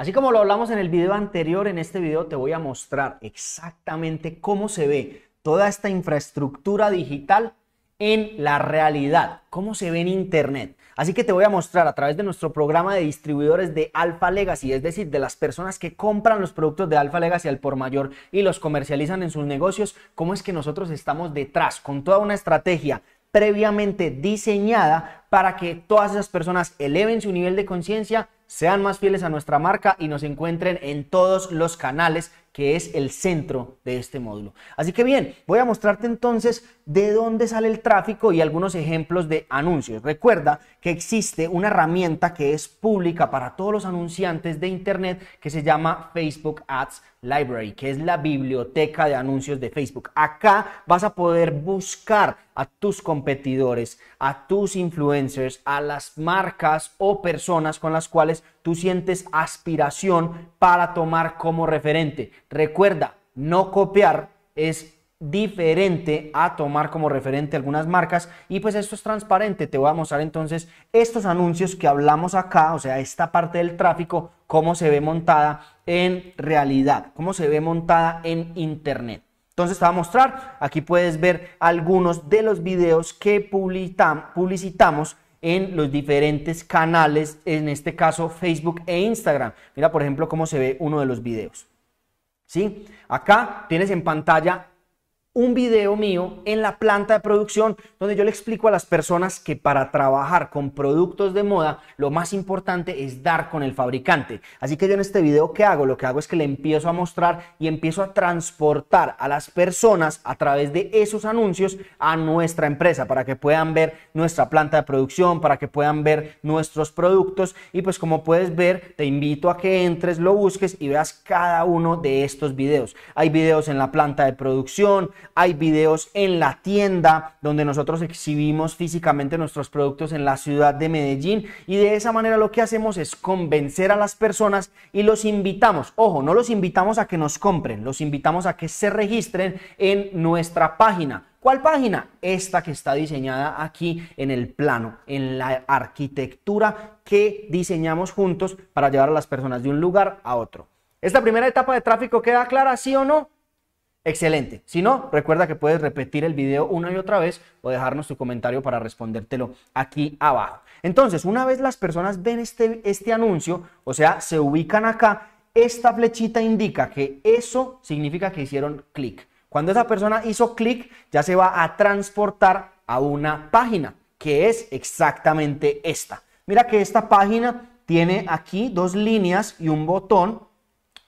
Así como lo hablamos en el video anterior, en este video te voy a mostrar exactamente cómo se ve toda esta infraestructura digital en la realidad, cómo se ve en Internet. Así que te voy a mostrar a través de nuestro programa de distribuidores de Alpha Legacy, es decir, de las personas que compran los productos de Alpha Legacy al por mayor y los comercializan en sus negocios, cómo es que nosotros estamos detrás con toda una estrategia previamente diseñada para que todas esas personas eleven su nivel de conciencia sean más fieles a nuestra marca y nos encuentren en todos los canales que es el centro de este módulo. Así que bien, voy a mostrarte entonces de dónde sale el tráfico y algunos ejemplos de anuncios. Recuerda que existe una herramienta que es pública para todos los anunciantes de Internet que se llama Facebook Ads Library, que es la biblioteca de anuncios de Facebook. Acá vas a poder buscar a tus competidores, a tus influencers, a las marcas o personas con las cuales tú sientes aspiración para tomar como referente. Recuerda, no copiar es diferente a tomar como referente algunas marcas y pues esto es transparente te voy a mostrar entonces estos anuncios que hablamos acá o sea esta parte del tráfico cómo se ve montada en realidad cómo se ve montada en internet entonces te voy a mostrar aquí puedes ver algunos de los videos que publicitamos en los diferentes canales, en este caso Facebook e Instagram. Mira, por ejemplo, cómo se ve uno de los videos. ¿Sí? Acá tienes en pantalla un video mío en la planta de producción donde yo le explico a las personas que para trabajar con productos de moda lo más importante es dar con el fabricante. Así que yo en este video que hago, lo que hago es que le empiezo a mostrar y empiezo a transportar a las personas a través de esos anuncios a nuestra empresa para que puedan ver nuestra planta de producción, para que puedan ver nuestros productos y pues como puedes ver te invito a que entres, lo busques y veas cada uno de estos videos. Hay videos en la planta de producción, hay videos en la tienda donde nosotros exhibimos físicamente nuestros productos en la ciudad de Medellín y de esa manera lo que hacemos es convencer a las personas y los invitamos, ojo, no los invitamos a que nos compren, los invitamos a que se registren en nuestra página. ¿Cuál página? Esta que está diseñada aquí en el plano, en la arquitectura que diseñamos juntos para llevar a las personas de un lugar a otro. ¿Esta primera etapa de tráfico queda clara, sí o no? Excelente. Si no, recuerda que puedes repetir el video una y otra vez o dejarnos tu comentario para respondértelo aquí abajo. Entonces, una vez las personas ven este, este anuncio, o sea, se ubican acá, esta flechita indica que eso significa que hicieron clic. Cuando esa persona hizo clic, ya se va a transportar a una página, que es exactamente esta. Mira que esta página tiene aquí dos líneas y un botón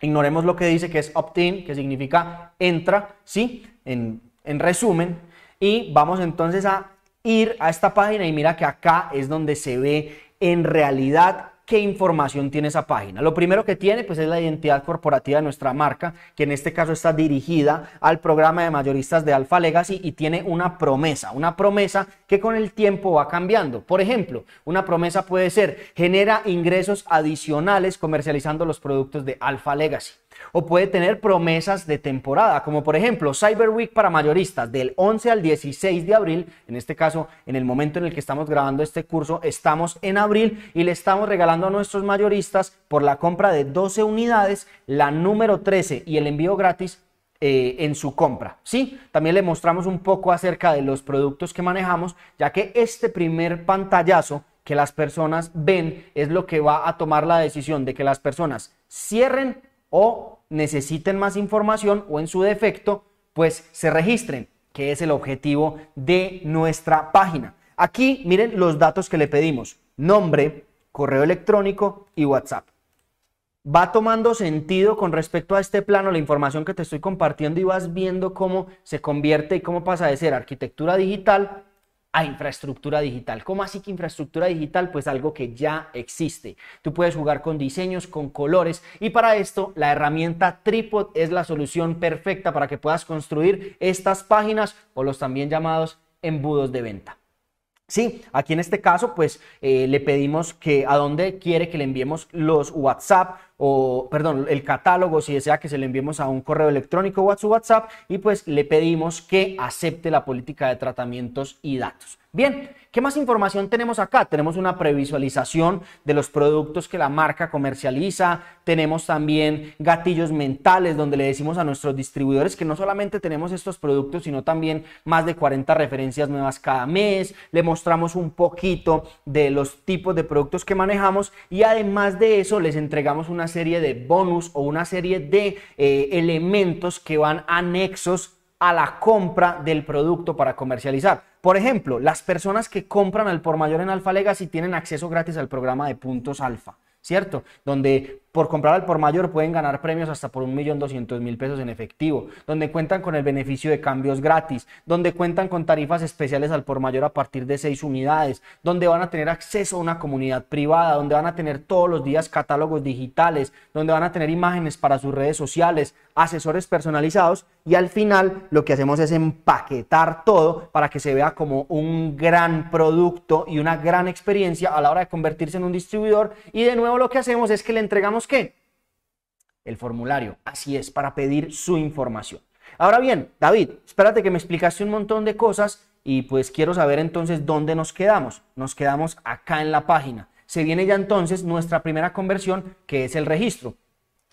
Ignoremos lo que dice que es opt-in, que significa entra, ¿sí? En, en resumen. Y vamos entonces a ir a esta página y mira que acá es donde se ve en realidad qué información tiene esa página. Lo primero que tiene pues es la identidad corporativa de nuestra marca, que en este caso está dirigida al programa de mayoristas de Alfa Legacy y tiene una promesa, una promesa que con el tiempo va cambiando. Por ejemplo, una promesa puede ser genera ingresos adicionales comercializando los productos de Alfa Legacy o puede tener promesas de temporada, como por ejemplo Cyber Week para mayoristas del 11 al 16 de abril. En este caso, en el momento en el que estamos grabando este curso, estamos en abril y le estamos regalando a nuestros mayoristas por la compra de 12 unidades, la número 13 y el envío gratis eh, en su compra. ¿sí? También le mostramos un poco acerca de los productos que manejamos, ya que este primer pantallazo que las personas ven es lo que va a tomar la decisión de que las personas cierren o necesiten más información o en su defecto, pues se registren, que es el objetivo de nuestra página. Aquí miren los datos que le pedimos, nombre, correo electrónico y WhatsApp. Va tomando sentido con respecto a este plano la información que te estoy compartiendo y vas viendo cómo se convierte y cómo pasa de ser arquitectura digital a infraestructura digital. ¿Cómo así que infraestructura digital? Pues algo que ya existe. Tú puedes jugar con diseños, con colores y para esto la herramienta Tripod es la solución perfecta para que puedas construir estas páginas o los también llamados embudos de venta. Sí, aquí en este caso pues eh, le pedimos que a dónde quiere que le enviemos los WhatsApp o perdón, el catálogo si desea que se le enviemos a un correo electrónico o a su WhatsApp y pues le pedimos que acepte la política de tratamientos y datos. Bien, ¿qué más información tenemos acá? Tenemos una previsualización de los productos que la marca comercializa, tenemos también gatillos mentales donde le decimos a nuestros distribuidores que no solamente tenemos estos productos, sino también más de 40 referencias nuevas cada mes, le mostramos un poquito de los tipos de productos que manejamos y además de eso les entregamos unas serie de bonus o una serie de eh, elementos que van anexos a la compra del producto para comercializar. Por ejemplo, las personas que compran al por mayor en Alfa Legacy tienen acceso gratis al programa de puntos alfa, ¿cierto? Donde por comprar al por mayor pueden ganar premios hasta por 1.200.000 pesos en efectivo, donde cuentan con el beneficio de cambios gratis, donde cuentan con tarifas especiales al por mayor a partir de seis unidades, donde van a tener acceso a una comunidad privada, donde van a tener todos los días catálogos digitales, donde van a tener imágenes para sus redes sociales, asesores personalizados y al final lo que hacemos es empaquetar todo para que se vea como un gran producto y una gran experiencia a la hora de convertirse en un distribuidor y de nuevo lo que hacemos es que le entregamos que? qué? El formulario, así es, para pedir su información. Ahora bien, David, espérate que me explicaste un montón de cosas y pues quiero saber entonces dónde nos quedamos. Nos quedamos acá en la página. Se viene ya entonces nuestra primera conversión, que es el registro.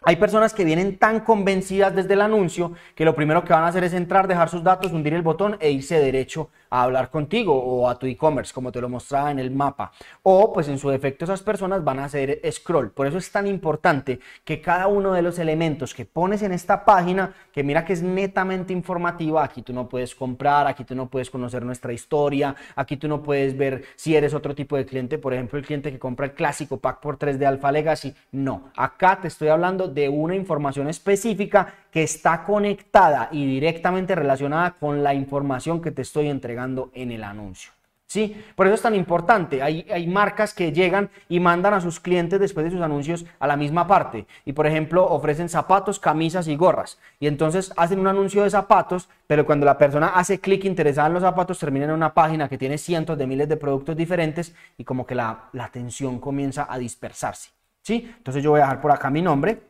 Hay personas que vienen tan convencidas desde el anuncio que lo primero que van a hacer es entrar, dejar sus datos, hundir el botón e irse derecho a hablar contigo o a tu e-commerce, como te lo mostraba en el mapa. O pues en su defecto esas personas van a hacer scroll. Por eso es tan importante que cada uno de los elementos que pones en esta página, que mira que es netamente informativa, aquí tú no puedes comprar, aquí tú no puedes conocer nuestra historia, aquí tú no puedes ver si eres otro tipo de cliente, por ejemplo, el cliente que compra el clásico pack por 3 de Alpha Legacy. No, acá te estoy hablando de una información específica que está conectada y directamente relacionada con la información que te estoy entregando en el anuncio. ¿Sí? Por eso es tan importante. Hay, marcas que llegan y mandan a sus clientes después de sus anuncios a la misma parte. Y por ejemplo, ofrecen zapatos, camisas y gorras. Y entonces hacen un anuncio de zapatos, pero cuando la persona hace clic interesada en los zapatos, termina en una página que tiene cientos de miles de productos diferentes y como que la, la atención comienza a dispersarse. ¿Sí? Entonces yo voy a dejar por acá mi nombre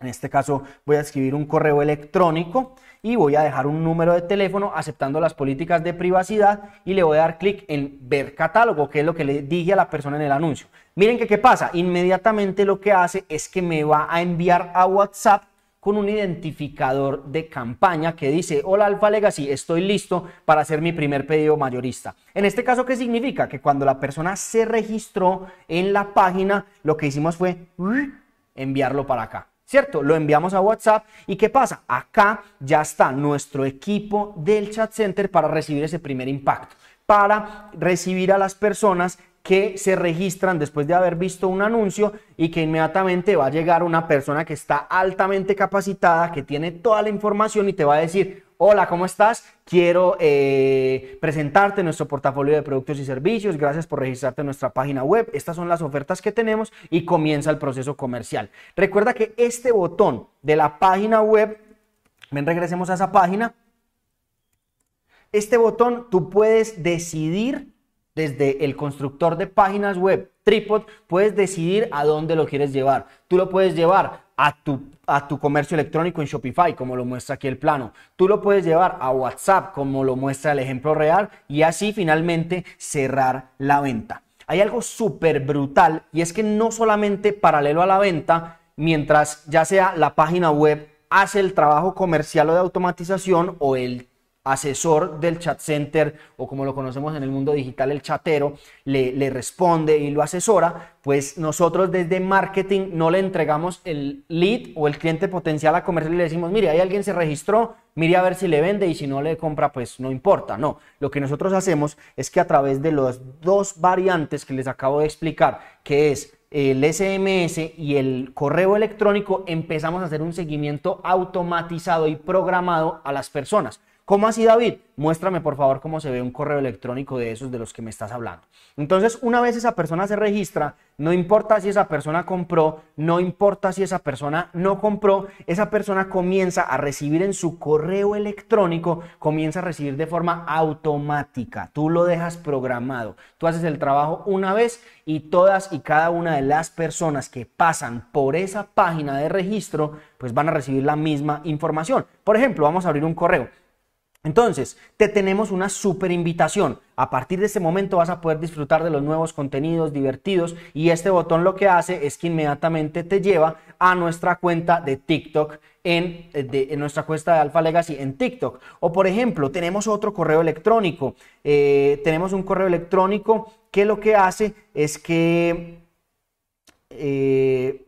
en este caso voy a escribir un correo electrónico y voy a dejar un número de teléfono aceptando las políticas de privacidad y le voy a dar clic en ver catálogo, que es lo que le dije a la persona en el anuncio. Miren que qué pasa, inmediatamente lo que hace es que me va a enviar a WhatsApp con un identificador de campaña que dice, hola Alfa Legacy, estoy listo para hacer mi primer pedido mayorista. En este caso, ¿qué significa? Que cuando la persona se registró en la página, lo que hicimos fue enviarlo para acá. ¿cierto? Lo enviamos a WhatsApp y ¿qué pasa? Acá ya está nuestro equipo del chat center para recibir ese primer impacto, para recibir a las personas que se registran después de haber visto un anuncio y que inmediatamente va a llegar una persona que está altamente capacitada, que tiene toda la información y te va a decir, Hola, ¿cómo estás? Quiero eh, presentarte nuestro portafolio de productos y servicios. Gracias por registrarte en nuestra página web. Estas son las ofertas que tenemos y comienza el proceso comercial. Recuerda que este botón de la página web, ven, regresemos a esa página. Este botón tú puedes decidir desde el constructor de páginas web Tripod, puedes decidir a dónde lo quieres llevar. Tú lo puedes llevar a tu, a tu comercio electrónico en Shopify, como lo muestra aquí el plano. Tú lo puedes llevar a WhatsApp, como lo muestra el ejemplo real, y así finalmente cerrar la venta. Hay algo súper brutal y es que no solamente paralelo a la venta, mientras ya sea la página web hace el trabajo comercial o de automatización o el asesor del chat center o como lo conocemos en el mundo digital, el chatero, le, le responde y lo asesora, pues nosotros desde marketing no le entregamos el lead o el cliente potencial a comercial y le decimos, mire, ahí alguien se registró, mire a ver si le vende y si no le compra, pues no importa. No, lo que nosotros hacemos es que a través de las dos variantes que les acabo de explicar, que es el SMS y el correo electrónico, empezamos a hacer un seguimiento automatizado y programado a las personas. ¿Cómo así, David? Muéstrame, por favor, cómo se ve un correo electrónico de esos de los que me estás hablando. Entonces, una vez esa persona se registra, no importa si esa persona compró, no importa si esa persona no compró, esa persona comienza a recibir en su correo electrónico, comienza a recibir de forma automática. Tú lo dejas programado. Tú haces el trabajo una vez y todas y cada una de las personas que pasan por esa página de registro, pues van a recibir la misma información. Por ejemplo, vamos a abrir un correo. Entonces, te tenemos una super invitación. A partir de ese momento vas a poder disfrutar de los nuevos contenidos divertidos y este botón lo que hace es que inmediatamente te lleva a nuestra cuenta de TikTok en, eh, nuestra cuenta de Alpha Legacy en TikTok. O por ejemplo, tenemos otro correo electrónico. Eh, tenemos un correo electrónico que lo que hace es que... Eh,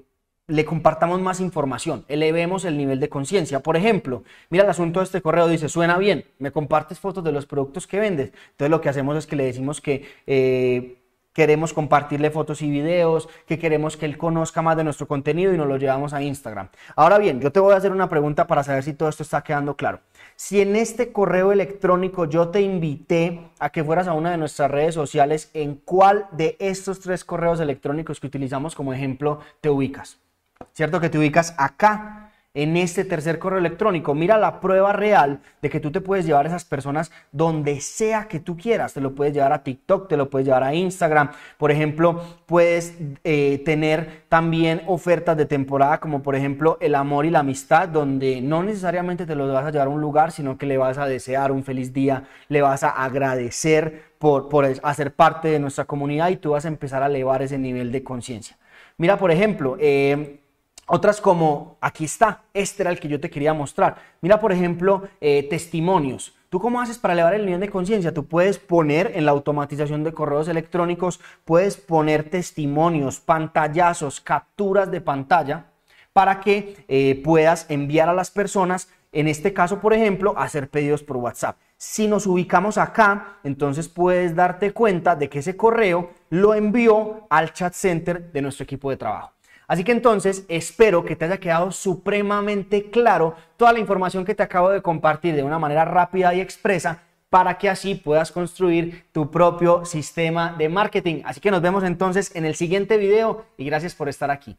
le compartamos más información, elevemos el nivel de conciencia. Por ejemplo, mira el asunto de este correo, dice, suena bien, me compartes fotos de los productos que vendes. Entonces lo que hacemos es que le decimos que... Eh, queremos compartirle fotos y videos, que queremos que él conozca más de nuestro contenido y nos lo llevamos a Instagram. Ahora bien, yo te voy a hacer una pregunta para saber si todo esto está quedando claro. Si en este correo electrónico yo te invité a que fueras a una de nuestras redes sociales, ¿en cuál de estos tres correos electrónicos que utilizamos como ejemplo te ubicas? ¿cierto? Que te ubicas acá, en este tercer correo electrónico. Mira la prueba real de que tú te puedes llevar a esas personas donde sea que tú quieras. Te lo puedes llevar a TikTok, te lo puedes llevar a Instagram. Por ejemplo, puedes eh, tener también ofertas de temporada como por ejemplo el amor y la amistad, donde no necesariamente te los vas a llevar a un lugar, sino que le vas a desear un feliz día, le vas a agradecer por, por hacer parte de nuestra comunidad y tú vas a empezar a elevar ese nivel de conciencia. Mira, por ejemplo, eh, otras como, aquí está, este era el que yo te quería mostrar. Mira, por ejemplo, eh, testimonios. ¿Tú cómo haces para elevar el nivel de conciencia? Tú puedes poner en la automatización de correos electrónicos, puedes poner testimonios, pantallazos, capturas de pantalla para que eh, puedas enviar a las personas, en este caso, por ejemplo, hacer pedidos por WhatsApp. Si nos ubicamos acá, entonces puedes darte cuenta de que ese correo lo envió al chat center de nuestro equipo de trabajo. Así que entonces espero que te haya quedado supremamente claro toda la información que te acabo de compartir de una manera rápida y expresa para que así puedas construir tu propio sistema de marketing. Así que nos vemos entonces en el siguiente video y gracias por estar aquí.